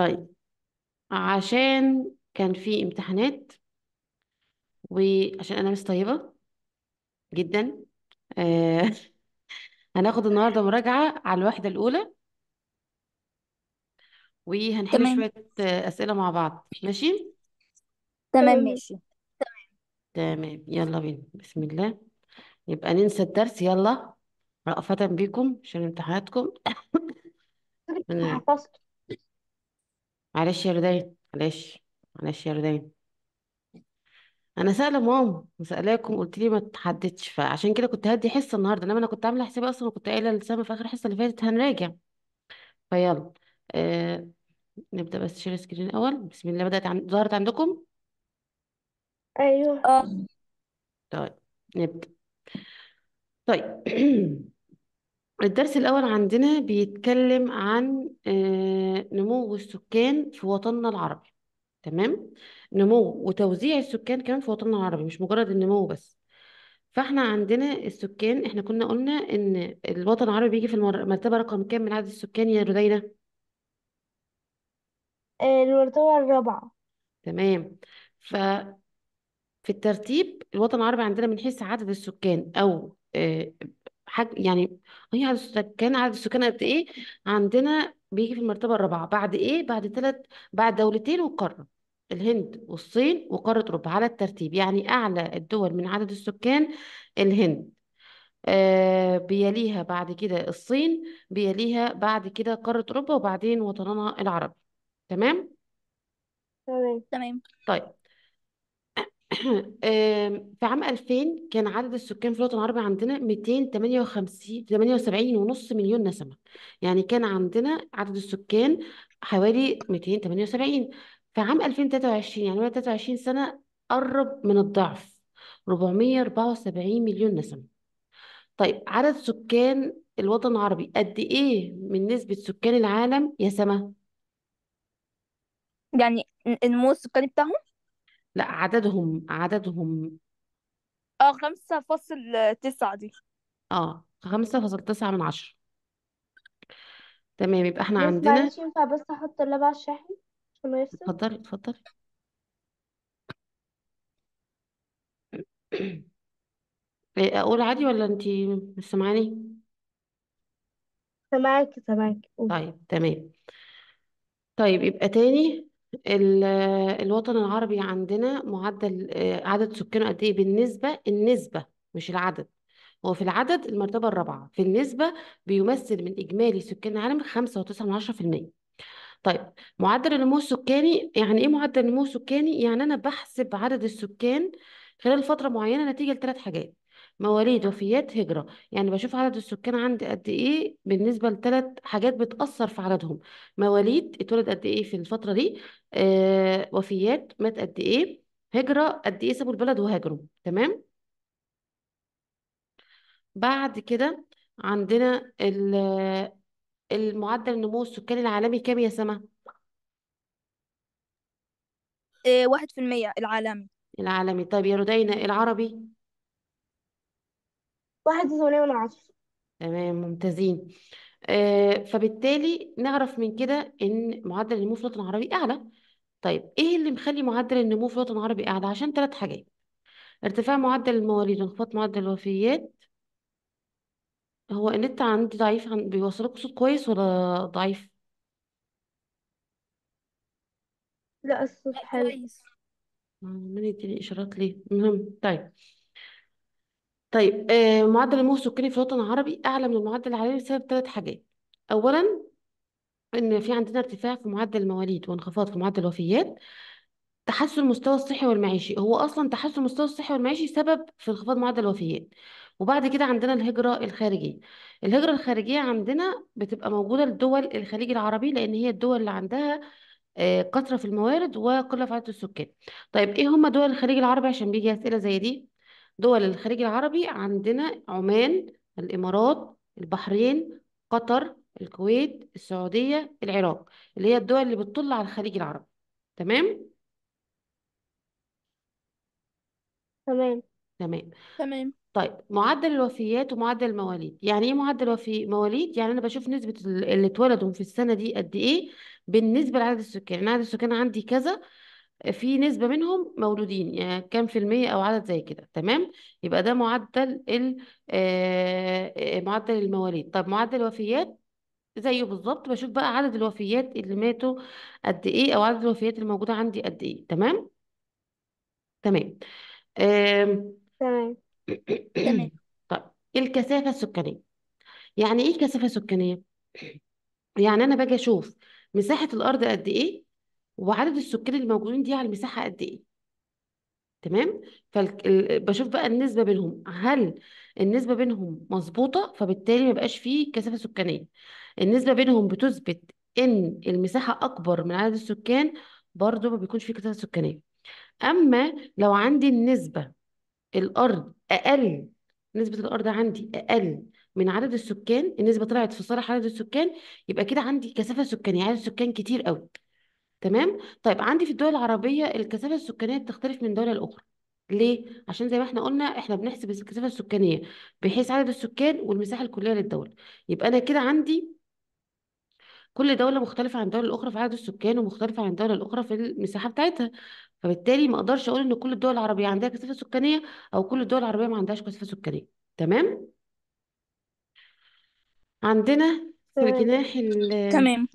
طيب عشان كان في امتحانات وعشان انا مش طيبه جدا آه هناخد النهارده مراجعه على الوحده الاولى وهنحل تمام شويه اسئله مع بعض ماشي تمام ماشي تمام يلا بينا بسم الله يبقى ننسى الدرس يلا رأفة بكم عشان امتحاناتكم معلش يا رودان معلش معلش يا رودان انا سأله ماما وسألاكم قلت لي ما تحددش فعشان كده كنت هدي حصه النهارده انما انا كنت عامله حسابي اصلا وكنت قايله لسامه في اخر حصه اللي فاتت هنراجع فيلا آه نبدا بس شير سكرين الاول بسم الله بدات عن... ظهرت عندكم ايوه اه طيب نبدا طيب الدرس الأول عندنا بيتكلم عن آه، نمو السكان في وطننا العربي تمام نمو وتوزيع السكان كمان في وطننا العربي مش مجرد النمو بس فاحنا عندنا السكان احنا كنا قلنا ان الوطن العربي بيجي في المرتبة رقم كام من عدد السكان يا لدينا المرتبة الرابعة تمام ف في الترتيب الوطن العربي عندنا من حيث عدد السكان او آه، حاج يعني هي عدد السكان عدد السكان قد ايه عندنا بيجي في المرتبة الرابعة بعد ايه بعد ثلاث بعد دولتين وقارة الهند والصين وقارة أوروبا على الترتيب يعني أعلى الدول من عدد السكان الهند آه بيليها بعد كده الصين بيليها بعد كده قارة أوروبا وبعدين وطننا العربي تمام؟ تمام تمام طيب في عام 2000 كان عدد السكان في الوطن العربي عندنا 258 78 ونص مليون نسمة يعني كان عندنا عدد السكان حوالي 278 في عام 2023 يعني بعد 23 سنة قرب من الضعف 474 مليون نسمة طيب عدد سكان الوطن العربي قد ايه من نسبة سكان العالم يا سما يعني النمو السكاني بتاعهم لا عددهم عددهم اه خمسة فاصل تسعة دي اه خمسة فاصل تسعة من عشرة تمام يبقى احنا بس عندنا معلش ينفع بس احط اللاب على الشاحن عشان ما يفصل اتفضلي اتفضلي إيه، اقول عادي ولا انتي مش سامعاني سامعاكي سامعاكي قول طيب تمام طيب يبقى تاني ال- الوطن العربي عندنا معدل آه، عدد سكانه قد ايه بالنسبة النسبة مش العدد هو في العدد المرتبة الرابعة في النسبة بيمثل من إجمالي سكان العالم 5.9% طيب معدل النمو السكاني يعني ايه معدل النمو السكاني يعني انا بحسب عدد السكان خلال فتره معينه نتيجه لثلاث حاجات مواليد وفيات هجرة يعني بشوف عدد السكان عندي قد ايه بالنسبة لثلاث حاجات بتأثر في عددهم مواليد اتولد قد ايه في الفترة دي آه وفيات مات قد ايه هجرة قد ايه سابوا البلد وهاجروا تمام بعد كده عندنا المعدل النمو السكاني العالمي كام يا سما؟ آه، واحد في المية العالمي العالمي طيب يا رودينا العربي واحد وثمانية من عشرة تمام ممتازين آه فبالتالي نعرف من كده ان معدل النمو في الوطن العربي اعلى طيب ايه اللي مخلي معدل النمو في الوطن العربي اعلى عشان ثلاث حاجات ارتفاع معدل المواليد وانخفاض معدل الوفيات هو النت عندي ضعيف عن... بيوصلك صوت كويس ولا ضعيف لا الصوت حلو كويس ما يديني اشارات ليه المهم طيب طيب آه، معدل النمو السكاني في الوطن العربي أعلى من المعدل العالمي بسبب ثلاث حاجات أولا إن في عندنا ارتفاع في معدل المواليد وانخفاض في معدل الوفيات تحسن المستوى الصحي والمعيشي هو أصلا تحسن المستوى الصحي والمعيشي سبب في انخفاض معدل الوفيات وبعد كده عندنا الهجرة الخارجية الهجرة الخارجية عندنا بتبقى موجودة لدول الخليج العربي لأن هي الدول اللي عندها كثرة آه، في الموارد وقلة في عدد السكان طيب إيه هما دول الخليج العربي عشان بيجي أسئلة زي دي دول الخليج العربي عندنا عمان الإمارات البحرين قطر الكويت السعودية العراق اللي هي الدول اللي بتطل على الخليج العربي تمام تمام تمام تمام طيب معدل الوفيات ومعدل المواليد يعني ايه معدل وفي مواليد يعني انا بشوف نسبة اللي اتولدوا في السنة دي قد ايه بالنسبة لعدد السكان يعني انا عدد السكان عندي كذا في نسبة منهم مولودين يعني كام في المية أو عدد زي كده تمام يبقى ده معدل ال آه، آه، معدل المواليد طب معدل الوفيات زيه بالظبط بشوف بقى عدد الوفيات اللي ماتوا قد إيه أو عدد الوفيات الموجودة عندي قد إيه تمام تمام تمام تمام طب الكثافة السكانية يعني إيه كثافة سكانية؟ يعني أنا باجي أشوف مساحة الأرض قد إيه وعدد السكان الموجودين دي على المساحة قد إيه تمام فبشوف بقى النسبة بينهم هل النسبة بينهم مظبوطة فبالتالي ما بقاش فيه كثافة سكانية النسبة بينهم بتثبت إن المساحة أكبر من عدد السكان برضو ما بيكونش فيه كثافة سكانية أما لو عندي النسبة الأرض أقل نسبة الأرض عندي أقل من عدد السكان النسبة طلعت في صالح عدد السكان يبقى كده عندي كثافة سكانية عدد السكان كتير قوي تمام طيب عندي في الدول العربية الكثافة السكانية بتختلف من دولة لأخرى ليه؟ عشان زي ما احنا قلنا احنا بنحسب الكثافة السكانية بحيث عدد السكان والمساحة الكلية للدولة يبقى أنا كده عندي كل دولة مختلفة عن الدولة الأخرى في عدد السكان ومختلفة عن الدولة الأخرى في المساحة بتاعتها فبالتالي ما أقدرش أقول إن كل الدول العربية عندها كثافة سكانية أو كل الدول العربية ما عندهاش كثافة سكانية تمام؟ عندنا في جناح ال تمام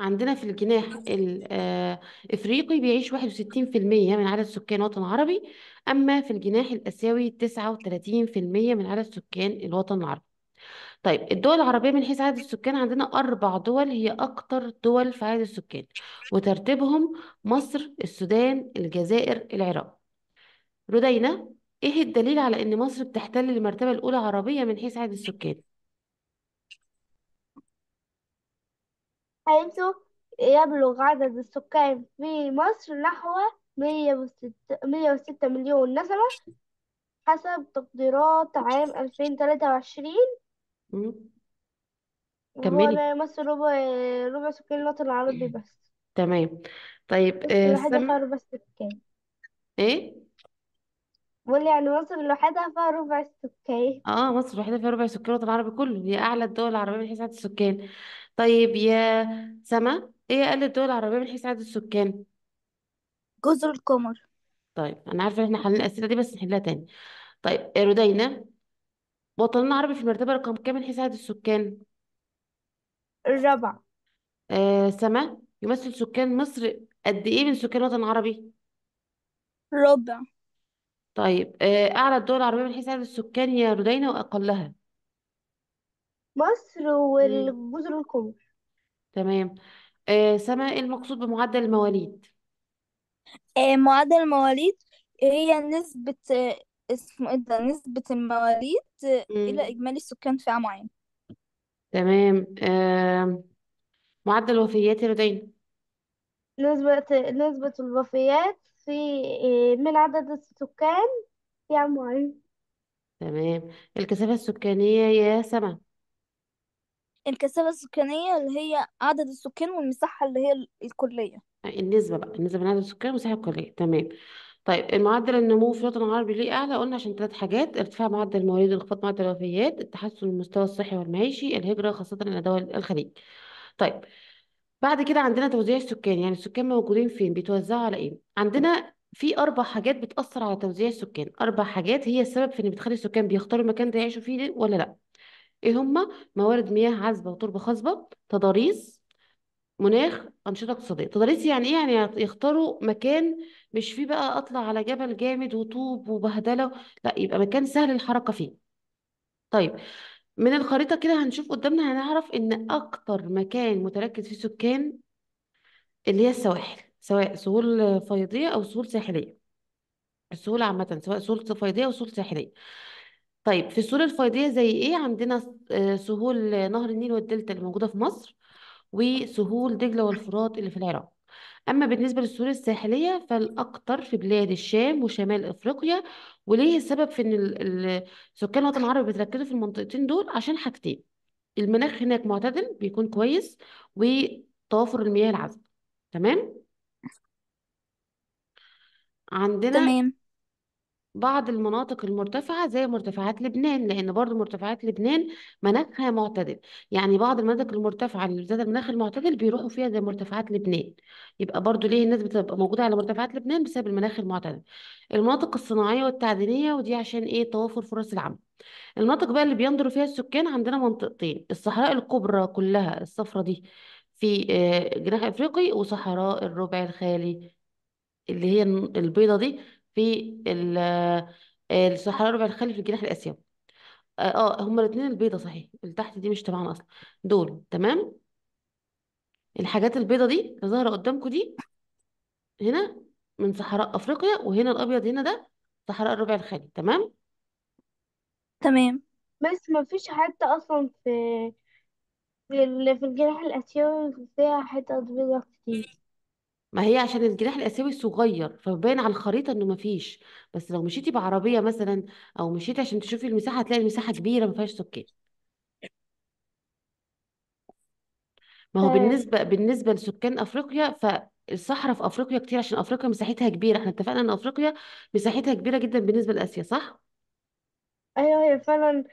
عندنا في الجناح الإفريقي آه، بيعيش 61% من عدد سكان الوطن العربي أما في الجناح الآسيوي 39% من عدد سكان الوطن العربي طيب الدول العربية من حيث عدد السكان عندنا أربع دول هي أكتر دول في عدد السكان وترتيبهم مصر السودان الجزائر العراق رودينا إيه الدليل على إن مصر بتحتل المرتبة الأولى عربية من حيث عدد السكان؟ حيث يبلغ عدد السكان في مصر نحو 106 مليون نسمة حسب تقديرات عام 2023 كملي هو مصر ربع ربع سكان الوطن العربي بس تمام طيب مصر آه، الوحيدة لوحدها فيها ربع السكان ايه بقول يعني مصر لوحدها فيها ربع السكان اه مصر الوحيده فيها ربع سكان الوطن العربي كله هي اعلى الدول العربيه من حيث عدد السكان طيب يا سما ايه اقل الدول العربية من حيث عدد السكان جزر القمر طيب انا عارفة ان احنا حلينا الاسئلة دي بس نحلها تاني طيب رودينا وطننا العربي في المرتبة رقم كام من حيث عدد السكان الرابع آه سما يمثل سكان مصر قد ايه من سكان الوطن العربي ربع طيب آه اعلى الدول العربية من حيث عدد السكان يا رودينا واقلها مصر والجزر القمر تمام آه سما ايه المقصود بمعدل المواليد آه، معدل المواليد هي نسبة آه، اسمه ايه ده نسبة المواليد آه، إلى إجمالي السكان في عام معين تمام آه معدل وفيات الردين نسبة نسبة الوفيات في آه، من عدد السكان في عام معين تمام الكثافة السكانية يا سما الكثافة السكانية اللي هي عدد السكان والمساحة اللي هي الكلية النسبة بقى النسبة بين عدد السكان والمساحة الكلية تمام طيب المعدل النمو في الوطن العربي ليه أعلى قلنا عشان ثلاث حاجات ارتفاع معدل المواليد وانخفاض معدل الوفيات التحسن المستوى الصحي والمعيشي الهجرة خاصة إلى دول الخليج طيب بعد كده عندنا توزيع السكان يعني السكان موجودين فين بيتوزعوا على ايه عندنا في اربع حاجات بتاثر على توزيع السكان اربع حاجات هي السبب في ان بتخلي السكان بيختاروا المكان ده يعيشوا فيه ولا لا ايه هم موارد مياه عذبه وتربه خصبه تضاريس مناخ انشطه اقتصاديه تضاريس يعني ايه يعني يختاروا مكان مش فيه بقى اطلع على جبل جامد وطوب وبهدله لا يبقى مكان سهل الحركه فيه طيب من الخريطه كده هنشوف قدامنا هنعرف ان اكتر مكان متركز فيه سكان اللي هي السواحل سواء سهول فيضيه او سهول ساحليه السهول عامه سواء سهول فيضيه او سهول ساحليه طيب في السهول الفيضية زي ايه عندنا آه، سهول نهر النيل والدلتا اللي موجودة في مصر وسهول دجلة والفرات اللي في العراق أما بالنسبة للسهول الساحلية فالأكثر في بلاد الشام وشمال أفريقيا وليه السبب في إن سكان الوطن العربي بيتركزوا في المنطقتين دول عشان حاجتين المناخ هناك معتدل بيكون كويس وتوافر المياه العذبة تمام عندنا تمام بعض المناطق المرتفعة زي مرتفعات لبنان لأن برضو مرتفعات لبنان مناخها معتدل يعني بعض المناطق المرتفعة اللي ذات المناخ المعتدل بيروحوا فيها زي مرتفعات لبنان يبقى برضو ليه الناس بتبقى موجودة على مرتفعات لبنان بسبب المناخ المعتدل المناطق الصناعية والتعدينية ودي عشان إيه توافر فرص العمل المناطق بقى اللي بينظروا فيها السكان عندنا منطقتين الصحراء الكبرى كلها الصفرة دي في آه، جناح أفريقي وصحراء الربع الخالي اللي هي البيضة دي في آه، الصحراء الربع الخالي في الجناح الاسيوي اه, آه، هما الاثنين البيضه صحيح اللي تحت دي مش تبعنا اصلا دول تمام الحاجات البيضه دي اللي ظاهره قدامكم دي هنا من صحراء افريقيا وهنا الابيض هنا ده صحراء الربع الخالي تمام تمام بس ما فيش حتة أصلا في في في الجناح الآسيوي فيها حتت بيضة كتير ما هي عشان الجناح الاسيوي صغير فباين على الخريطه انه ما فيش بس لو مشيتي بعربيه مثلا او مشيتي عشان تشوفي المساحه هتلاقي المساحه كبيره ما فيهاش سكان ما هو آه. بالنسبه بالنسبه لسكان افريقيا فالصحراء في افريقيا كتير عشان افريقيا مساحتها كبيره احنا اتفقنا ان افريقيا مساحتها كبيره جدا بالنسبه لاسيا صح ايوه هي فعلا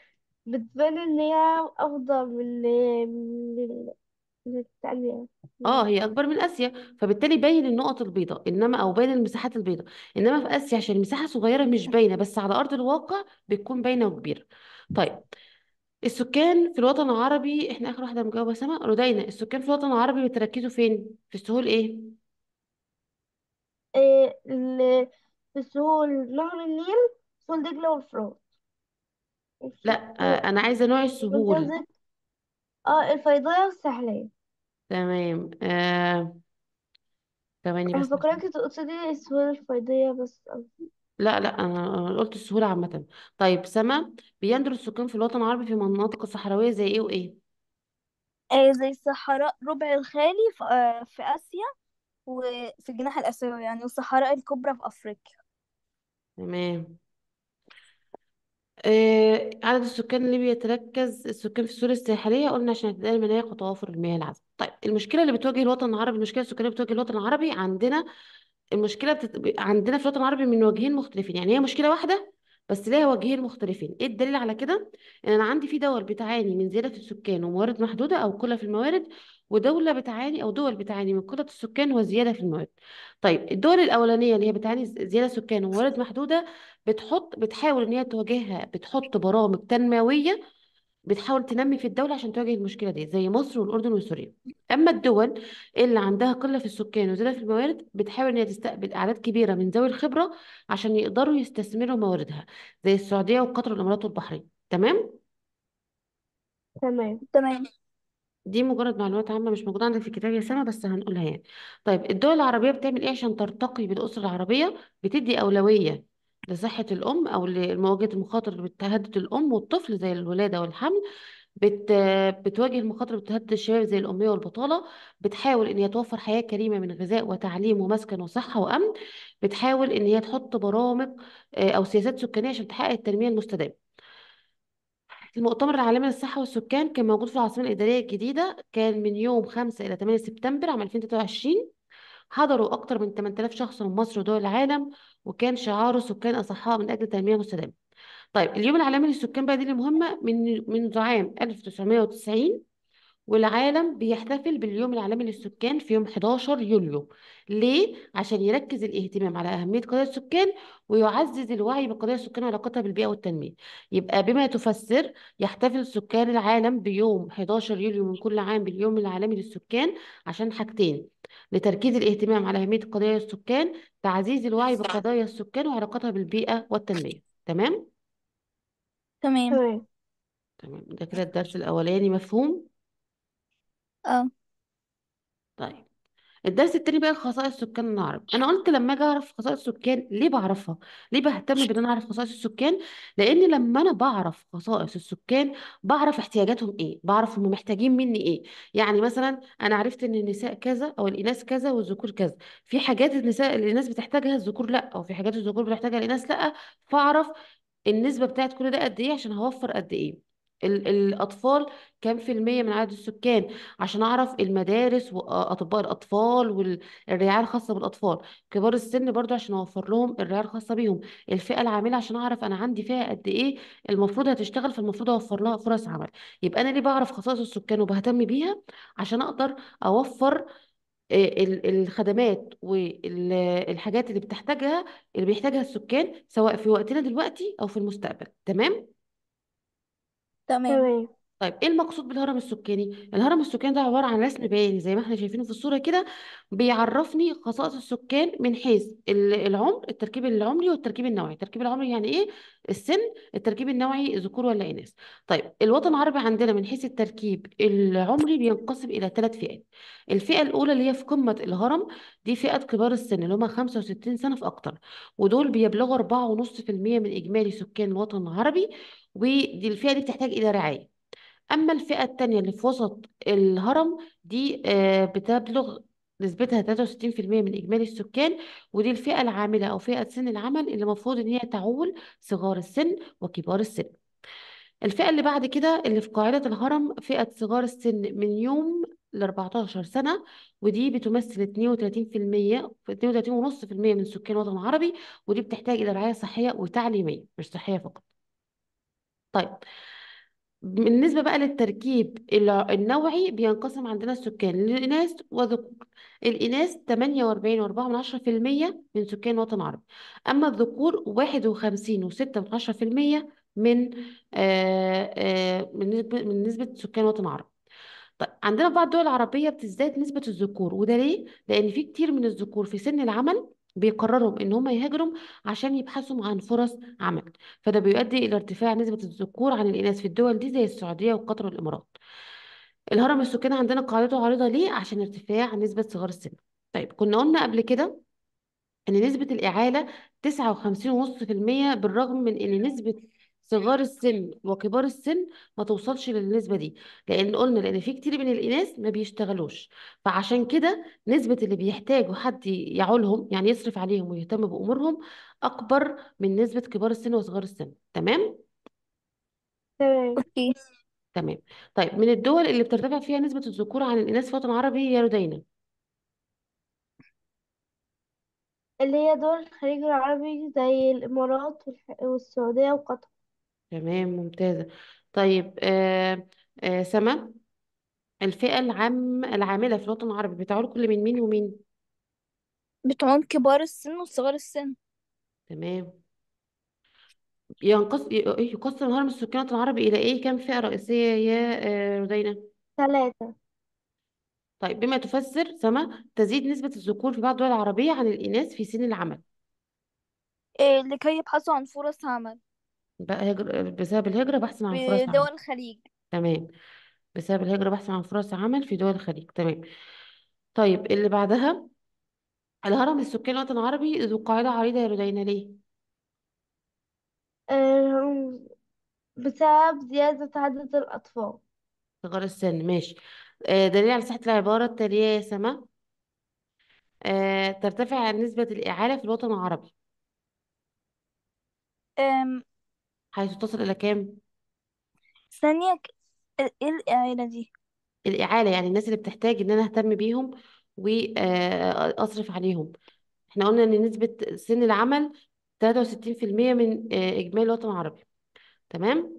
بتبان ان هي افضل من اه هي اكبر من اسيا فبالتالي باين النقط البيضاء انما او باين المساحات البيضاء انما في اسيا عشان المساحه صغيره مش باينه بس على ارض الواقع بتكون باينه وكبيره طيب السكان في الوطن العربي احنا اخر واحده مجاوبه سما رودينا السكان في الوطن العربي بيتركزوا فين في السهول ايه إيه في السهول نهر النيل سهول دجلة والفرات لا آه، انا عايزه نوع السهول اه الفيضية والساحلية تمام آه. ثواني انا بس فاكراكي تقصدي السهول الفيضية بس قصدي لا لا انا قلت السهولة عامة طيب سما بيندر السكان في الوطن العربي في مناطق صحراوية زي ايه وايه اي آه، زي الصحراء ربع الخالي في, آه، في آسيا وفي الجناح الآسيوي يعني والصحراء الكبرى في أفريقيا تمام آه، عدد السكان اللي بيتركز السكان في السور الساحلية قلنا عشان تتقال مناخ وتوافر المياه العذبة طيب المشكلة اللي بتواجه الوطن العربي المشكلة السكانية اللي بتواجه الوطن العربي عندنا المشكلة بتت... عندنا في الوطن العربي من وجهين مختلفين يعني هي مشكلة واحدة بس ليها وجهين مختلفين ايه الدليل على كده ان انا عندي في دول بتعاني من زيادة السكان وموارد محدودة او قلة في الموارد ودولة بتعاني أو دول بتعاني من قلة السكان وزيادة في الموارد. طيب الدول الأولانية اللي هي بتعاني زيادة سكان وموارد محدودة بتحط بتحاول ان هي تواجهها بتحط برامج تنمويه بتحاول تنمي في الدوله عشان تواجه المشكله دي زي مصر والاردن وسوريا اما الدول اللي عندها قله في السكان وزياده في الموارد بتحاول ان هي تستقبل اعداد كبيره من ذوي الخبره عشان يقدروا يستثمروا مواردها زي السعوديه وقطر والامارات والبحرين تمام تمام تمام دي مجرد معلومات عامة مش موجودة عندك في الكتاب يا سما بس هنقولها يعني طيب الدول العربية بتعمل ايه عشان ترتقي بالأسرة العربية بتدي أولوية لصحة الأم أو لمواجهة المخاطر بتهدد الأم والطفل زي الولادة والحمل بت... بتواجه المخاطر بتهدد الشباب زي الأمية والبطالة بتحاول إن هي توفر حياة كريمة من غذاء وتعليم ومسكن وصحة وأمن بتحاول إن هي تحط برامج آه، أو سياسات سكانية عشان تحقق التنمية المستدامة المؤتمر العالمي للصحة والسكان كان موجود في العاصمة الإدارية الجديدة كان من يوم 5 إلى 8 سبتمبر عام 2023 حضروا أكتر من 8000 شخص من مصر ودول العالم وكان شعاره سكان أصحاء من أجل تنمية مستدامة طيب اليوم العالمي للسكان بقى دي المهمة من من عام 1990 والعالم بيحتفل باليوم العالمي للسكان في يوم 11 يوليو ليه؟ عشان يركز الاهتمام على أهمية قضايا السكان ويعزز الوعي بقضايا السكان وعلاقتها بالبيئة والتنمية يبقى بما تفسر يحتفل سكان العالم بيوم 11 يوليو من كل عام باليوم العالمي للسكان عشان حاجتين لتركيز الاهتمام على أهمية قضايا السكان تعزيز الوعي بقضايا السكان وعلاقتها بالبيئة والتنمية تمام؟ تمام تمام ده كده الدرس الأولاني مفهوم؟ اه طيب الدرس التاني بقى خصائص سكان العرب انا قلت لما اجي اعرف خصائص السكان ليه بعرفها ليه بهتم بان انا اعرف خصائص السكان لان لما انا بعرف خصائص السكان بعرف احتياجاتهم ايه بعرف هم محتاجين مني ايه يعني مثلا انا عرفت ان النساء كذا او الاناث كذا والذكور كذا في حاجات النساء الاناث بتحتاجها الذكور لا او في حاجات الذكور بتحتاجها الاناث لا فاعرف النسبة بتاعت كل ده قد ايه عشان هوفر قد ايه ال الأطفال كام في المية من عدد السكان عشان أعرف المدارس وأطباء آه، الأطفال والرعاية الخاصة بالأطفال كبار السن برضو عشان أوفر لهم الرعاية الخاصة بيهم الفئة العاملة عشان أعرف أنا عندي فئة قد إيه المفروض هتشتغل فالمفروض أوفر لها فرص عمل يبقى أنا ليه بعرف خصائص السكان وبهتم بيها عشان أقدر أوفر آه، الخدمات والحاجات اللي بتحتاجها اللي بيحتاجها السكان سواء في وقتنا دلوقتي أو في المستقبل تمام؟ 对。طيب ايه المقصود بالهرم السكاني؟ الهرم السكاني ده عبارة عن رسم بياني زي ما احنا شايفينه في الصورة كده بيعرفني خصائص السكان من حيث العمر التركيب العمري والتركيب النوعي، التركيب العمري يعني ايه؟ السن، التركيب النوعي ذكور ولا اناث. طيب الوطن العربي عندنا من حيث التركيب العمري بينقسم الى ثلاث فئات. الفئة الأولى اللي هي في قمة الهرم دي فئة كبار السن اللي هم 65 سنة في أكتر ودول بيبلغوا 4.5% من إجمالي سكان الوطن العربي ودي الفئة دي بتحتاج إلى رعاية. أما الفئة التانية اللي في وسط الهرم دي آه، بتبلغ نسبتها 63% من إجمالي السكان ودي الفئة العاملة أو فئة سن العمل اللي المفروض إن هي تعول صغار السن وكبار السن. الفئة اللي بعد كده اللي في قاعدة الهرم فئة صغار السن من يوم ل 14 سنة ودي بتمثل 32% 32.5% من سكان الوطن العربي ودي بتحتاج إلى رعاية صحية وتعليمية مش صحية فقط. طيب بالنسبة بقى للتركيب النوعي بينقسم عندنا السكان للإناث وذكور الإناث 48.4% من سكان الوطن العربي أما الذكور 51.6% من في المية من آه، آه، من نسبة سكان الوطن العربي طيب عندنا في بعض الدول العربية بتزداد نسبة الذكور وده ليه؟ لأن في كتير من الذكور في سن العمل بيقرروا ان هم يهاجروا عشان يبحثوا عن فرص عمل فده بيؤدي الى ارتفاع نسبة الذكور عن الإناث في الدول دي زي السعودية وقطر والإمارات الهرم السكاني عندنا قاعدته عريضة ليه عشان ارتفاع نسبة صغار السن طيب كنا قلنا قبل كده ان نسبة الإعالة 59.5% بالرغم من ان نسبة صغار السن وكبار السن ما توصلش للنسبه دي لان قلنا لان في كتير من الاناث ما بيشتغلوش فعشان كده نسبه اللي بيحتاجوا حد يعولهم يعني يصرف عليهم ويهتم بامورهم اكبر من نسبه كبار السن وصغار السن تمام تمام اوكي تمام طيب من الدول اللي بترتفع فيها نسبه الذكور عن الاناث في الوطن العربي هي لدينا اللي هي دول الخليج العربي زي الإمارات والسعودية وقطر تمام ممتازة طيب آه آه سما الفئة العام العاملة في الوطن العربي بتعول كل من مين ومين بتعوم كبار السن وصغار السن تمام ينقص آه، يقسم الهرم السكان العربي إلى إيه كم فئة رئيسية يا آه، رودينا ثلاثة طيب بما تفسر سما تزيد نسبة الذكور في بعض الدول العربية عن الإناث في سن العمل إيه لكي يبحثوا عن فرص عمل بقى هجر... بسبب الهجرة بحثا عن فرص عمل دول الخليج تمام بسبب الهجرة بحثا عن فرص عمل في دول الخليج تمام طيب اللي بعدها الهرم السكاني الوطن العربي ذو قاعدة عريضة يا رودينا ليه؟ بسبب زيادة عدد الأطفال صغار السن ماشي آه، دليل على صحة العبارة التالية يا سما آه، ترتفع نسبة الإعالة في الوطن العربي حيث تصل إلى كام؟ ثانية ايه, إيه الإعالة دي الإعالة يعني الناس اللي بتحتاج إن أنا أهتم بيهم وأصرف آه، عليهم إحنا قلنا إن نسبة سن العمل 63% من آه، إجمالي الوطن العربي تمام ايوه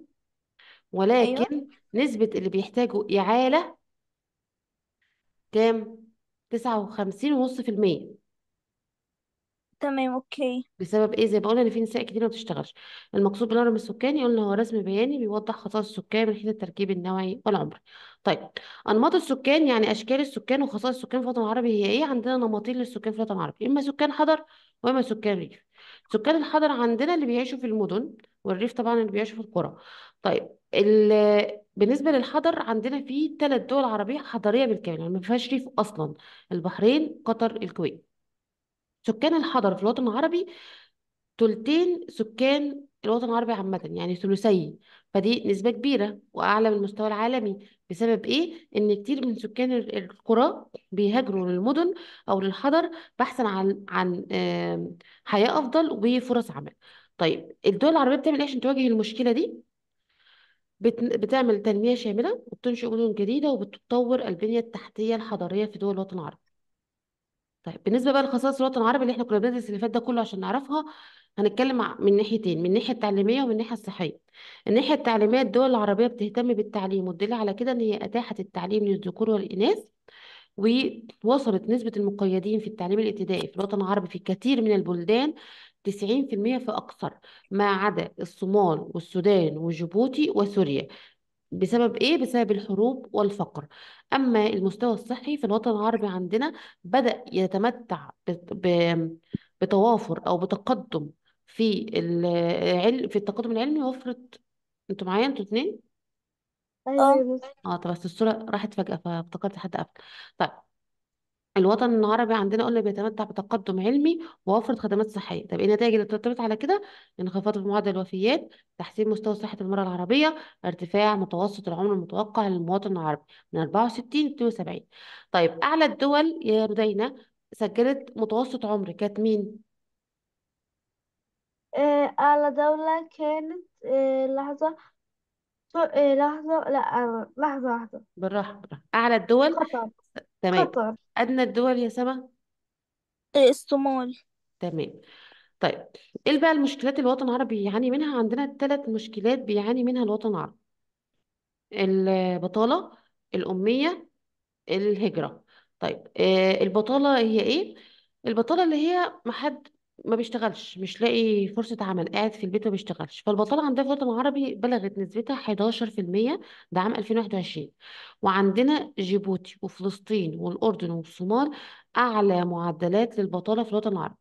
ولكن نسبة اللي بيحتاجوا إعالة كام؟ 59.5% تمام اوكي بسبب ايه زي بقول ان في نساء كتير ما بتشتغلش المقصود بالهرم السكاني قلنا هو رسم بياني بيوضح خصائص السكان من حيث التركيب النوعي والعمري طيب انماط السكان يعني اشكال السكان وخصائص السكان في الوطن العربي هي ايه عندنا نمطين للسكان في الوطن العربي اما سكان حضر واما سكان ريف سكان الحضر عندنا اللي بيعيشوا في المدن والريف طبعا اللي بيعيشوا في القرى طيب بالنسبه للحضر عندنا في ثلاث دول عربيه حضريه بالكامل يعني ما فيهاش ريف اصلا البحرين قطر الكويت سكان الحضر في الوطن العربي تلتين سكان الوطن العربي عامة يعني ثلثي فدي نسبة كبيرة وأعلى من المستوى العالمي بسبب إيه؟ إن كتير من سكان القرى بيهاجروا للمدن أو للحضر بحثا عن عن حياة أفضل وفرص عمل. طيب الدول العربية بتعمل إيه عشان تواجه المشكلة دي؟ بتعمل تنمية شاملة وبتنشئ مدن جديدة وبتطور البنية التحتية الحضرية في دول الوطن العربي. طيب بالنسبه بقى لخصائص الوطن العربي اللي احنا كنا بندرس اللي فات ده كله عشان نعرفها هنتكلم من ناحيتين إيه؟ من الناحيه التعليميه ومن الناحيه الصحيه الناحيه التعليميه الدول العربيه بتهتم بالتعليم والدليل على كده ان هي اتاحت التعليم للذكور والاناث ووصلت نسبه المقيدين في التعليم الابتدائي في الوطن العربي في كثير من البلدان 90% فأكثر ما عدا الصومال والسودان وجيبوتي وسوريا بسبب ايه بسبب الحروب والفقر اما المستوى الصحي في الوطن العربي عندنا بدأ يتمتع بتوافر او بتقدم في العلم في التقدم العلمي وفرت انتوا معايا انتوا اتنين أيوة اه اه طب بس الصورة راحت فجأة فافتكرت حد قبل طيب الوطن العربي عندنا قلنا بيتمتع بتقدم علمي ووفرة خدمات صحية طب ايه النتائج اللي ترتبط على كده انخفاض في معدل الوفيات تحسين مستوى صحة المرأة العربية ارتفاع متوسط العمر المتوقع للمواطن العربي من 64 ل 72 طيب اعلى الدول يا ردينا سجلت متوسط عمر كانت مين آه، أعلى دولة كانت آه، آه، لحظة لحظة لا لحظة لحظة واحدة بالراحة بالراحة اعلى الدول قطر تمام قطر أدنى الدول يا سما آه، الصومال تمام طيب ايه بقى المشكلات الوطن العربي يعاني منها عندنا ثلاث مشكلات بيعاني منها الوطن العربي البطالة الأمية الهجرة طيب آه، البطالة هي ايه البطالة اللي هي محد ما بيشتغلش مش لاقي فرصة عمل قاعد في البيت ما بيشتغلش فالبطالة عندنا في الوطن العربي بلغت نسبتها 11% ده عام 2021 وعندنا جيبوتي وفلسطين والأردن والصومال أعلى معدلات للبطالة في الوطن العربي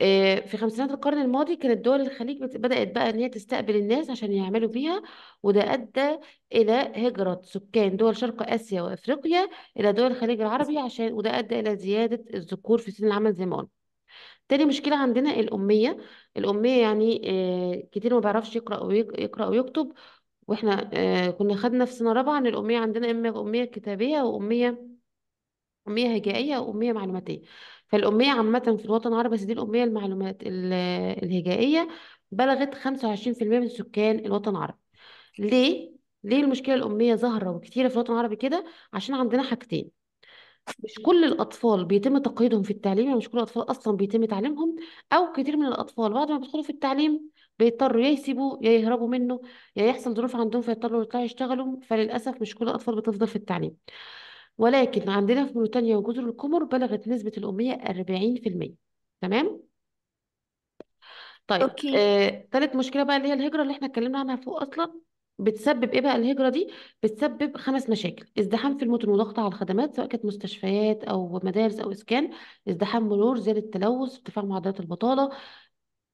آه، في خمسينات القرن الماضي كانت دول الخليج بدأت بقى إن هي تستقبل الناس عشان يعملوا بيها وده أدى إلى هجرة سكان دول شرق آسيا وأفريقيا إلى دول الخليج العربي عشان وده أدى إلى زيادة الذكور في سن العمل زي ما قلنا تاني مشكلة عندنا الأمية الأمية يعني آه، كتير ما بعرفش يقرأ ويقرأ ويكتب واحنا آه، كنا خدنا في سنة رابعة إن الأمية عندنا إما أمية كتابية وأمية أمية هجائية وأمية معلوماتية فالأمية عامة في الوطن العربي بس دي الأمية المعلومات الهجائية بلغت 25% من سكان الوطن العربي ليه؟ ليه المشكلة الأمية ظاهرة وكتيرة في الوطن العربي كده؟ عشان عندنا حاجتين مش كل الأطفال بيتم تقييدهم في التعليم يعني مش كل الأطفال أصلا بيتم تعليمهم أو كتير من الأطفال بعد ما بيدخلوا في التعليم بيضطروا يا يسيبوه يا يهربوا منه يا يحصل ظروف عندهم فيضطروا يطلعوا يشتغلوا فللأسف مش كل الأطفال بتفضل في التعليم ولكن عندنا في موريتانيا وجزر القمر بلغت نسبة الأمية 40% تمام؟ طيب اوكي آه، مشكلة بقى اللي هي الهجرة اللي احنا اتكلمنا عنها فوق أصلا بتسبب ايه بقى الهجرة دي؟ بتسبب خمس مشاكل، ازدحام في المدن وضغط على الخدمات سواء كانت مستشفيات او مدارس او اسكان، ازدحام مرور، زيادة التلوث ارتفاع معدلات البطالة،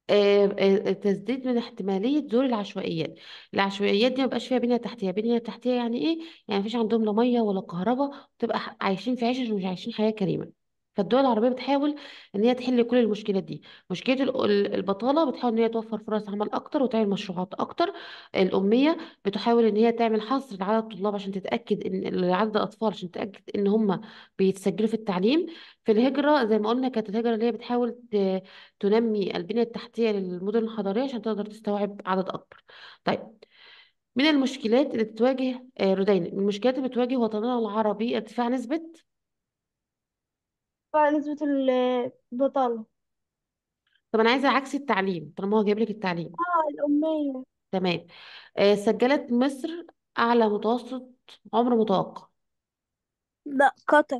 آه، آه، آه، تسديد من احتمالية زور العشوائيات العشوائيات دي ما بقاش فيها بنية تحتية بنية تحتية يعني ايه؟ يعني مفيش عندهم لا مية ولا كهرباء تبقى عايشين في عيشة مش عايشين حياة كريمة فالدول العربية بتحاول إن هي تحل كل المشكلات دي، مشكلة البطالة بتحاول إن هي توفر فرص عمل أكتر وتعمل مشروعات أكتر، الأمية بتحاول إن هي تعمل حصر لعدد الطلاب عشان تتأكد إن عدد الأطفال عشان تتأكد إن هم بيتسجلوا في التعليم، في الهجرة زي ما قلنا كانت الهجرة اللي هي بتحاول تنمي البنية التحتية للمدن الحضرية عشان تقدر تستوعب عدد أكبر. طيب من المشكلات اللي بتواجه آه، رودين، من المشكلات اللي بتواجه وطننا العربي ارتفاع نسبة بقى نسبة البطالة طب انا عايزه عكس التعليم طالما هو جايب لك التعليم اه الأمية تمام آه، سجلت مصر اعلى متوسط عمر متوقع لا قطر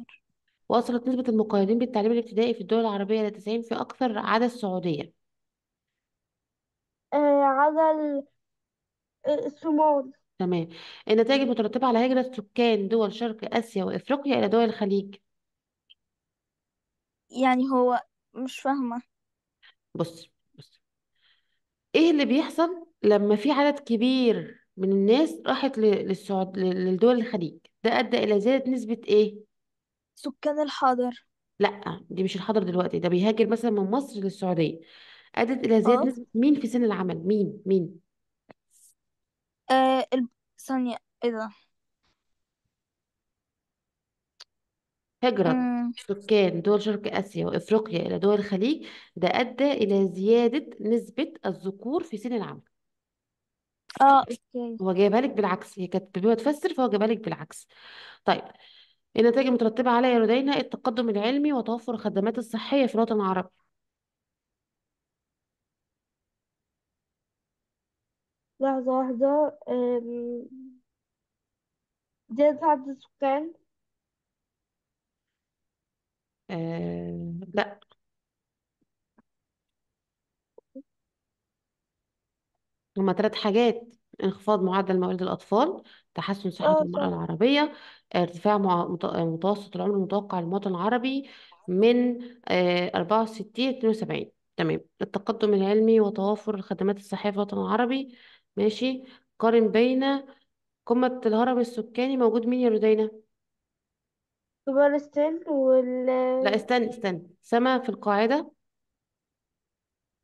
وصلت نسبة المقيدين بالتعليم الابتدائي في الدول العربية إلى 90 في أكثر عدا السعودية آه عدد آه، الصومال تمام النتائج المترتبة على هجرة سكان دول شرق آسيا وإفريقيا إلى دول الخليج يعني هو مش فاهمة بص بص ايه اللي بيحصل لما في عدد كبير من الناس راحت للسعود للدول الخليج ده ادى الى زيادة نسبة ايه سكان الحاضر لا دي مش الحاضر دلوقتي ده بيهاجر مثلا من مصر للسعودية ادت الى زيادة اه نسبة مين في سن العمل مين مين آه، ثانية ايه ده هجرة سكان دول شرق آسيا وإفريقيا إلى دول الخليج ده أدى إلى زيادة نسبة الذكور في سن العمل اه اوكي هو جايبها لك بالعكس هي كانت بتفسر تفسر فهو جايبها لك بالعكس طيب النتائج المترتبة على لدينا التقدم العلمي وتوفر الخدمات الصحية في الوطن العربي لحظة واحدة أم، زيادة عدد السكان آه لا هما ثلاث حاجات انخفاض معدل مواليد الأطفال تحسن صحة اه المرأة صح العربية ارتفاع متوسط العمر المتوقع للمواطن العربي من 64 ل 72 تمام التقدم العلمي وتوافر الخدمات الصحية في الوطن العربي ماشي قارن بين قمة الهرم السكاني موجود مين يا رودينا كبار السن وال لا استنى استنى سما في القاعدة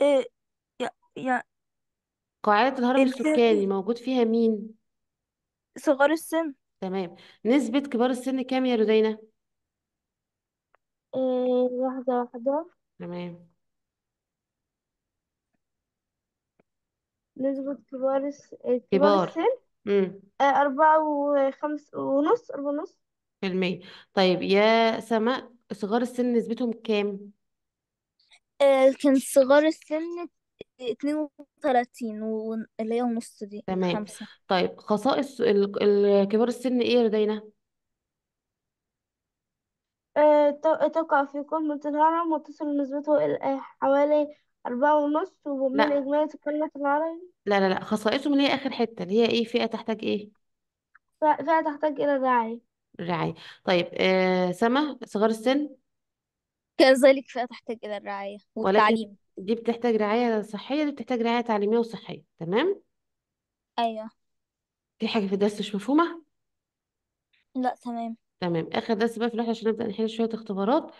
إيه يا يا قاعدة الهرم السكاني موجود فيها مين صغار السن تمام نسبة كبار السن كام يا لدينا إيه واحدة واحدة تمام نسبة كبار السن كبار السن آه، أربعة وخمس ونص أربعة ونص في المية طيب يا سماء صغار السن نسبتهم كام؟ آه، كان صغار السن اتنين وتلاتين واللي هي ونص دي تمام خمسة طيب خصائص الكبار كبار السن ايه يا لدينا؟ آه، تقع في قمة الهرم وتصل نسبته إلى حوالي أربعة ونص ومن لا إجمالي قمة الهرم لا لا لا خصائصهم اللي هي آخر حتة اللي هي ايه فئة تحتاج ايه؟ فئة فيها تحتاج إلى رعاية الرعاية طيب آه سما صغار السن كذلك فيها تحتاج إلى الرعاية ولكن والتعليم دي بتحتاج رعاية صحية دي بتحتاج رعاية تعليمية وصحية تمام أيوه في حاجة في الدرس مش مفهومة لا تمام تمام آخر درس بقى في الوحدة عشان نبدأ نحل شوية اختبارات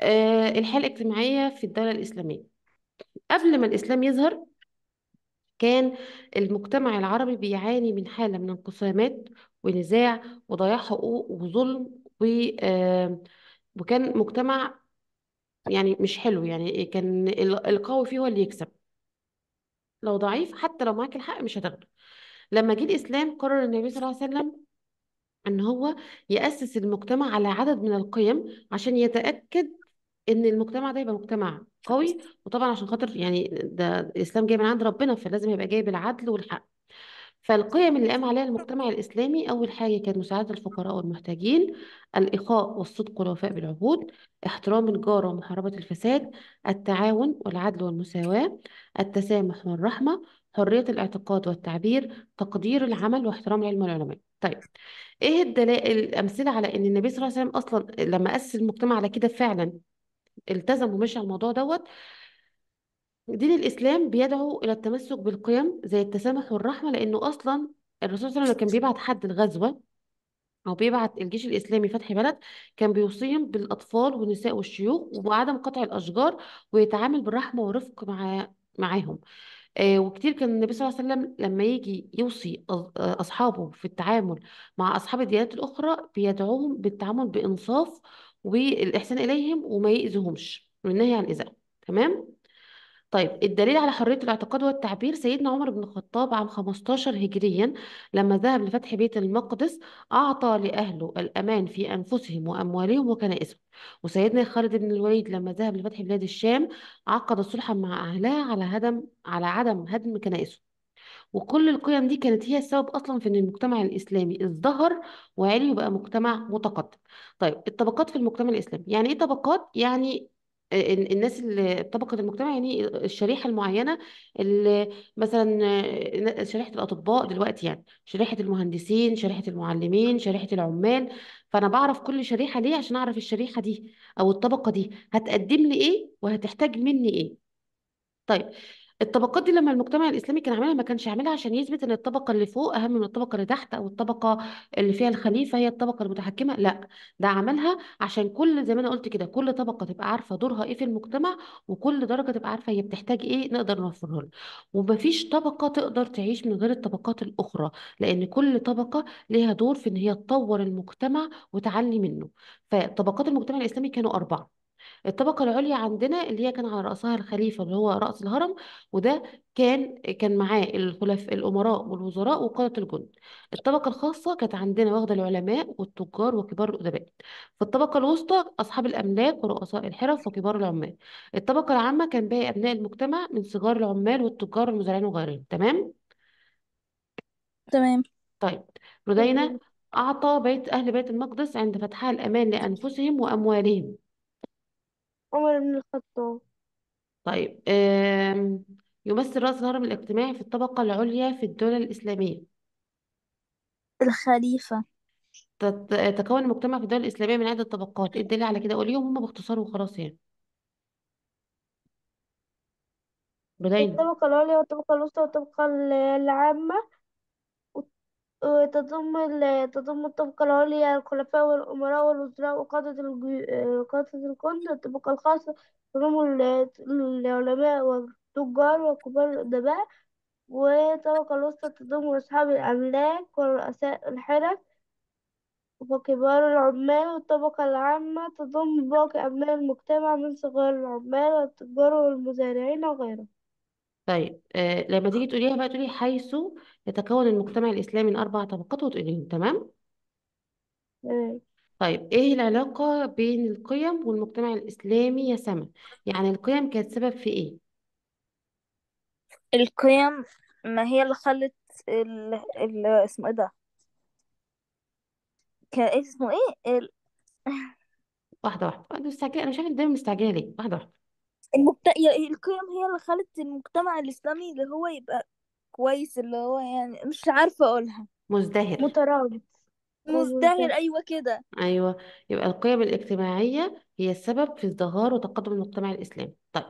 آه الحالة الاجتماعية في الدولة الإسلامية قبل ما الإسلام يظهر كان المجتمع العربي بيعاني من حالة من انقسامات ونزاع وضياع حقوق وظلم و وكان مجتمع يعني مش حلو يعني كان القوي فيه هو اللي يكسب لو ضعيف حتى لو معاك الحق مش هتاخده لما جه الإسلام قرر النبي صلى الله عليه وسلم ان هو يأسس المجتمع على عدد من القيم عشان يتأكد ان المجتمع ده يبقى مجتمع قوي وطبعا عشان خاطر يعني ده الاسلام جاي من عند ربنا فلازم يبقى جاي بالعدل والحق فالقيم اللي قام عليها المجتمع الإسلامي أول حاجة كانت مساعدة الفقراء والمحتاجين الإخاء والصدق والوفاء بالعهود احترام الجار ومحاربة الفساد التعاون والعدل والمساواة التسامح والرحمة حرية الاعتقاد والتعبير تقدير العمل واحترام العلم والعلماء طيب ايه الدلائل الامثله على ان النبي صلى الله عليه وسلم اصلا لما اسس المجتمع على كده فعلا التزم ومشي على الموضوع دوت دين الإسلام بيدعو إلى التمسك بالقيم زي التسامح والرحمة لأنه أصلا الرسول صلى الله عليه وسلم كان بيبعت حد الغزوة أو بيبعت الجيش الإسلامي فتح بلد كان بيوصيهم بالأطفال والنساء والشيوخ وعدم قطع الأشجار ويتعامل بالرحمة ورفق مع معاهم آه، وكتير كان النبي صلى الله عليه وسلم لما يجي يوصي آه، أصحابه في التعامل مع أصحاب الديانات الأخرى بيدعوهم بالتعامل بإنصاف والإحسان إليهم وما يأذيهمش والنهي عن إذائهم تمام طيب الدليل على حرية الاعتقاد والتعبير سيدنا عمر بن الخطاب عام 15 هجريا لما ذهب لفتح بيت المقدس أعطى لأهله الأمان في أنفسهم وأموالهم وكنائسهم وسيدنا خالد بن الوليد لما ذهب لفتح بلاد الشام عقد صلحا مع أهلها على هدم على عدم هدم كنائسهم وكل القيم دي كانت هي السبب اصلا في ان المجتمع الاسلامي ازدهر وعلي وبقى مجتمع متقدم طيب الطبقات في المجتمع الاسلامي يعني ايه طبقات يعني آه، الناس اللي طبقة المجتمع يعني الشريحة المعينة اللي مثلا آه، شريحة الأطباء دلوقتي يعني شريحة المهندسين شريحة المعلمين شريحة العمال فأنا بعرف كل شريحة ليه عشان أعرف الشريحة دي أو الطبقة دي هتقدم لي إيه وهتحتاج مني إيه طيب الطبقات دي لما المجتمع الاسلامي كان عاملها ما كانش عاملها عشان يثبت ان الطبقه اللي فوق اهم من الطبقه اللي تحت او الطبقه اللي فيها الخليفه هي الطبقه المتحكمه لا ده عملها عشان كل زي ما انا قلت كده كل طبقه تبقى عارفه دورها ايه في المجتمع وكل درجه تبقى عارفه هي بتحتاج ايه نقدر نوفره لها ومفيش طبقه تقدر تعيش من غير الطبقات الاخرى لان كل طبقه ليها دور في ان هي تطور المجتمع وتعلي منه فطبقات المجتمع الاسلامي كانوا اربعه الطبقة العليا عندنا اللي هي كان على رأسها الخليفة اللي هو رأس الهرم وده كان كان معاه الخلف الأمراء والوزراء وقادة الجند الطبقة الخاصة كانت عندنا واخدة العلماء والتجار وكبار الأدباء في الطبقة الوسطى أصحاب الأملاك ورؤساء الحرف وكبار العمال الطبقة العامة كان باقي أبناء المجتمع من صغار العمال والتجار والمزارعين وغيرهم تمام تمام طيب ردينا أعطى بيت أهل بيت المقدس عند فتحها الأمان لأنفسهم وأموالهم عمر بن الخطاب طيب يمثل رأس الهرم الاجتماعي في الطبقة العليا في الدولة الإسلامية الخليفة تت- تكون المجتمع في الدولة الإسلامية من عدة طبقات ايه الدليل على كده قوليهم هم باختصار وخلاص يعني بداية الطبقة العليا والطبقة الوسطى والطبقة العامة تضم تضم الطبقة العليا الخلفاء والأمراء والوزراء وقادة الجي- قادة الجند الطبقة الخاصة تضم العلماء والتجار وكبار الأدباء والطبقة الوسطى تضم أصحاب الأملاك ورؤساء الحرف وكبار العمال والطبقة العامة تضم باقي أبناء المجتمع من صغار العمال والتجار والمزارعين وغيرهم طيب آه، لما تيجي تقوليها بقى تقولي حيث يتكون المجتمع الإسلامي من أربع طبقات وتقوليهم تمام طيب إيه العلاقة بين القيم والمجتمع الإسلامي يا سما يعني القيم كانت سبب في إيه القيم ما هي اللي خلت ال... ال... اسمه ايه ده كان إيه اسمه ايه ال... واحدة واحدة أنا مستعجلة أنا مش عارفة دايما مستعجلة ليه واحدة واحدة المجت... القيم هي اللي خلت المجتمع الإسلامي اللي هو يبقى كويس اللي هو يعني مش عارفة أقولها مزدهر مترابط مزدهر أيوة كده أيوة يبقى القيم الاجتماعية هي السبب في ازدهار وتقدم المجتمع الإسلامي طيب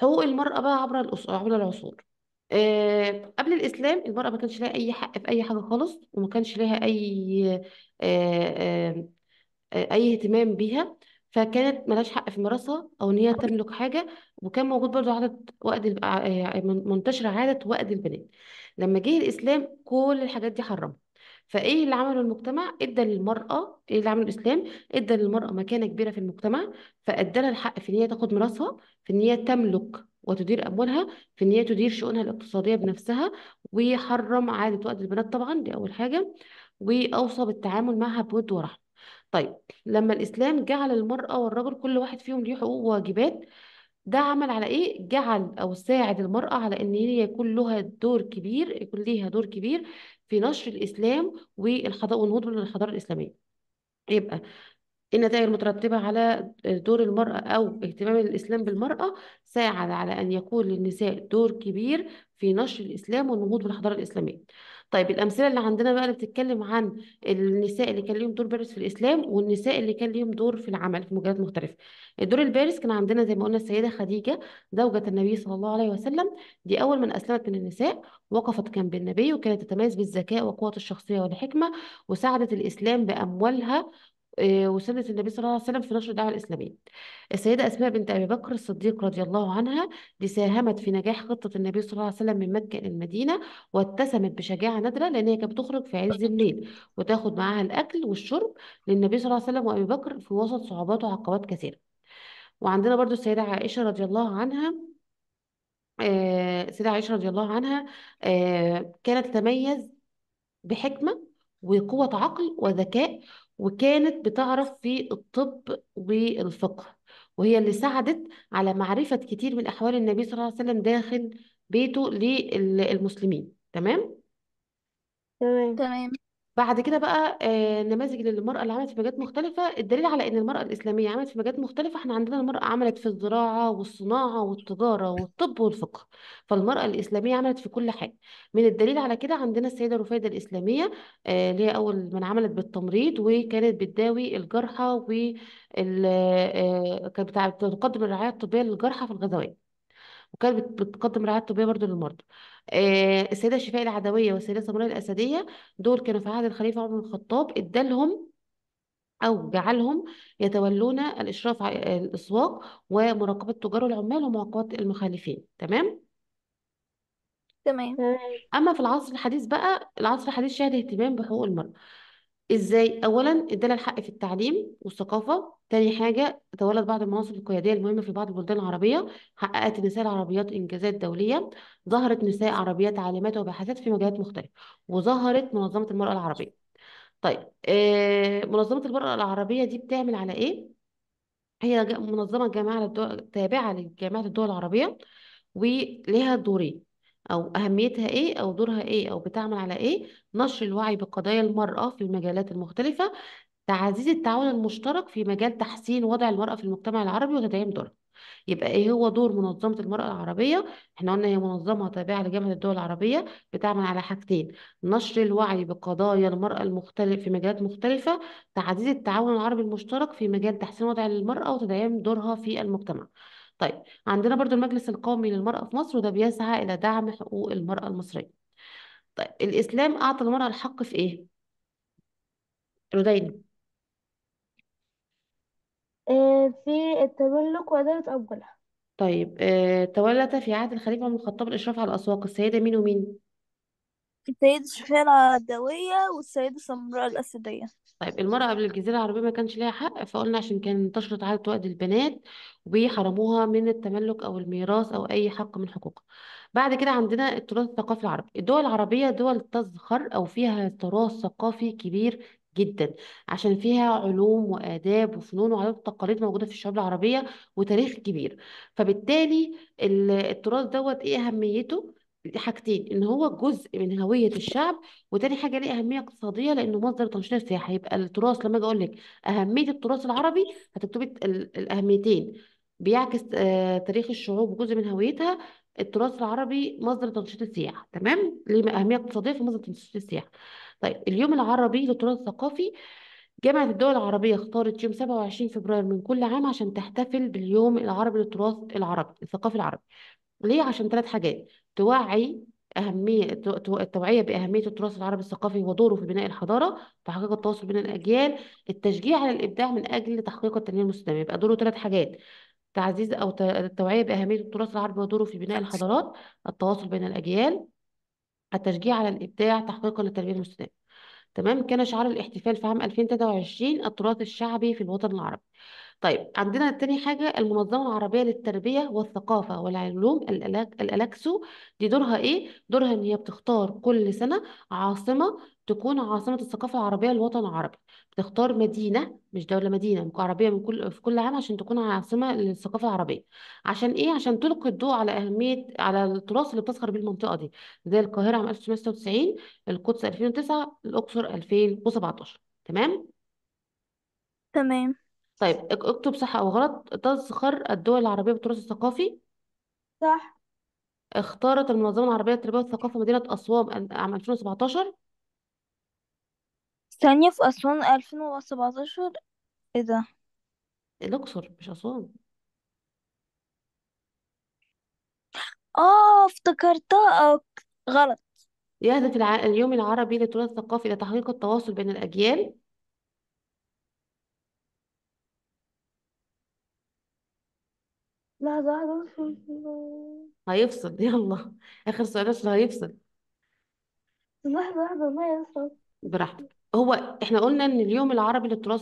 حقوق المرأة بقى عبر الأس... عبر العصور آه قبل الإسلام المرأة ما كانش لها أي حق في أي حاجة خالص وما كانش لها أي آه آه أي اهتمام بيها فكانت ملهاش حق في المراسة أو إن هي تملك حاجة وكان موجود برضو عدد وقت آه، آه، يعني منتشره منتشر عادة وقت البنات لما جه الإسلام كل الحاجات دي حرمها فإيه اللي عمله المجتمع ادى للمرأة إيه اللي عمله الإسلام ادى للمرأة مكانة كبيرة في المجتمع فادى لها الحق في إن هي تاخد ميراثها في إن هي تملك وتدير أموالها في إن هي تدير شؤونها الاقتصادية بنفسها وحرم عادة وقت البنات طبعا دي أول حاجة وأوصى بالتعامل معها بود ورحمة طيب لما الإسلام جعل المرأة والرجل كل واحد فيهم ليه حقوق وواجبات ده عمل على إيه؟ جعل أو ساعد المرأة على إن هي يكون لها دور كبير يكون ليها دور كبير في نشر الإسلام والحضارة والنهوض للحضارة الإسلامية يبقى النتائج المترتبة على دور المرأة أو اهتمام الإسلام بالمرأة ساعد على أن يكون للنساء دور كبير في نشر الإسلام والنهوض بالحضارة الإسلامية طيب الأمثلة اللي عندنا بقى اللي بتتكلم عن النساء اللي كان ليهم دور بارز في الإسلام والنساء اللي كان ليهم دور في العمل في مجالات مختلفة الدور البارز كان عندنا زي ما قلنا السيدة خديجة زوجة النبي صلى الله عليه وسلم دي أول من أسلمت من النساء وقفت جنب النبي وكانت تتميز بالذكاء وقوة الشخصية والحكمة وساعدت الإسلام بأموالها آه، وسنة النبي صلى الله عليه وسلم في نشر الدعوة الإسلامية السيدة أسماء بنت أبي بكر الصديق رضي الله عنها دي ساهمت في نجاح خطة النبي صلى الله عليه وسلم من مكة إلى المدينة واتسمت بشجاعة نادرة لأن هي كانت بتخرج في عز الليل وتاخد معاها الأكل والشرب للنبي صلى الله عليه وسلم وأبي بكر في وسط صعوبات وعقبات كثيرة وعندنا برضو السيدة عائشة رضي الله عنها آه، سيدة عائشة رضي الله عنها آه، كانت تتميز بحكمة وقوة عقل وذكاء وكانت بتعرف في الطب والفقه وهي اللي ساعدت على معرفة كتير من أحوال النبي صلى الله عليه وسلم داخل بيته للمسلمين تمام؟ تمام تمام بعد كده بقى آه، نماذج للمرأة اللي عملت في مجالات مختلفة الدليل على إن المرأة الإسلامية عملت في مجالات مختلفة إحنا عندنا المرأة عملت في الزراعة والصناعة والتجارة والطب والفقه فالمرأة الإسلامية عملت في كل حاجة من الدليل على كده عندنا السيدة رفايدة الإسلامية آه، اللي هي أول من عملت بالتمريض وكانت بتداوي الجرحى وكانت آه، كانت بتقدم الرعاية الطبية للجرحى في الغزوات وكانت بتقدم رعاية طبية برضو للمرضى آه، السيده شفاء العدويه والسيده سمراء الاسديه دول كانوا في عهد الخليفه عمر بن الخطاب ادالهم أو جعلهم يتولون الإشراف على الأسواق ومراقبة تجار والعمال ومعاقبة المخالفين تمام؟ تمام أما في العصر الحديث بقى العصر الحديث شهد اهتمام بحقوق المرأة ازاي اولا ادانا الحق في التعليم والثقافه تاني حاجه تولت بعض المناصب القياديه المهمه في بعض البلدان العربيه حققت النساء العربيات انجازات دوليه ظهرت نساء عربيات عالمات وباحثات في مجالات مختلفه وظهرت منظمه المراه العربيه طيب آه، منظمه المراه العربيه دي بتعمل على ايه هي منظمه جامعه للدول... تابعه لجامعه الدول العربيه وليها دورين أو أهميتها إيه أو دورها إيه أو بتعمل على إيه نشر الوعي بقضايا المرأة في المجالات المختلفة تعزيز التعاون المشترك في مجال تحسين وضع المرأة في المجتمع العربي وتدعيم دورها يبقى ايه هو دور منظمة المرأة العربية احنا قلنا هي منظمة تابعة لجامعة الدول العربية بتعمل على حاجتين نشر الوعي بقضايا المرأة المختلف في مجالات مختلفة تعزيز التعاون العربي المشترك في مجال تحسين وضع المرأة وتدعيم دورها في المجتمع طيب عندنا برضو المجلس القومي للمرأة في مصر وده بيسعى إلى دعم حقوق المرأة المصرية طيب الإسلام أعطى المرأة الحق في إيه؟ رودين آه، في التملك وإدارة أموالها طيب آه، تولت في عهد الخليفة عمر الخطاب الإشراف على الأسواق السيدة مين ومين؟ السيدة شفيرة الدوية والسيدة سمراء الأسدية طيب المرأة قبل الجزيرة العربية ما كانش ليها حق فقلنا عشان كان انتشرت عادة وقت البنات وبيحرموها من التملك أو الميراث أو أي حق من حقوقها بعد كده عندنا التراث الثقافي العربي الدول العربية دول تزخر أو فيها تراث ثقافي كبير جدا عشان فيها علوم وآداب وفنون وعادات وتقاليد موجودة في الشعوب العربية وتاريخ كبير فبالتالي التراث دوت إيه أهميته حاجتين ان هو جزء من هويه الشعب وتاني حاجه ليه اهميه اقتصاديه لانه مصدر تنشيط سياحي يبقى التراث لما اجي اقول لك اهميه التراث العربي هتكتبي الاهميتين بيعكس آه، تاريخ الشعوب وجزء من هويتها التراث العربي مصدر تنشيط السياحه تمام ليه اهميه اقتصاديه في مصدر تنشيط السياحه طيب اليوم العربي للتراث الثقافي جامعة الدول العربية اختارت يوم 27 فبراير من كل عام عشان تحتفل باليوم العربي للتراث العربي الثقافي العربي ليه عشان ثلاث حاجات توعي أهمية التوعية بأهمية التراث العربي الثقافي ودوره في بناء الحضارة تحقيق التواصل بين الأجيال التشجيع على الإبداع من أجل تحقيق التنمية المستدامة يبقى دوره ثلاث حاجات تعزيز أو التوعية بأهمية التراث العربي ودوره في بناء الحضارات التواصل بين الأجيال التشجيع على الإبداع تحقيقا للتنمية المستدامة تمام كان شعار الاحتفال في عام 2023 التراث الشعبي في الوطن العربي طيب عندنا تاني حاجة المنظمة العربية للتربية والثقافة والعلوم الألاكسو دي دورها إيه؟ دورها إن هي بتختار كل سنة عاصمة تكون عاصمة الثقافة العربية للوطن العربي بتختار مدينة مش دولة مدينة عربية من كل في كل عام عشان تكون عاصمة للثقافة العربية عشان إيه؟ عشان تلقي الضوء على أهمية على التراث اللي بتزخر بيه المنطقة دي زي القاهرة عام 1996 القدس 2009 الأقصر 2017 تمام؟ تمام طيب اكتب صح أو غلط تذخر الدول العربية بالتراث الثقافي صح اختارت المنظمة العربية للتربية والثقافة مدينة أسوان عام 2017 ثانية في أسوان 2017 ايه ده الأقصر مش أسوان اه افتكرتها غلط يهدف اليوم العربي للتراث الثقافي إلى تحقيق التواصل بين الأجيال لا لحظة واحدة هيفصل يلا آخر سؤال عشان هيفصل لحظة واحدة والله براحتك هو احنا قلنا ان اليوم العربي للتراث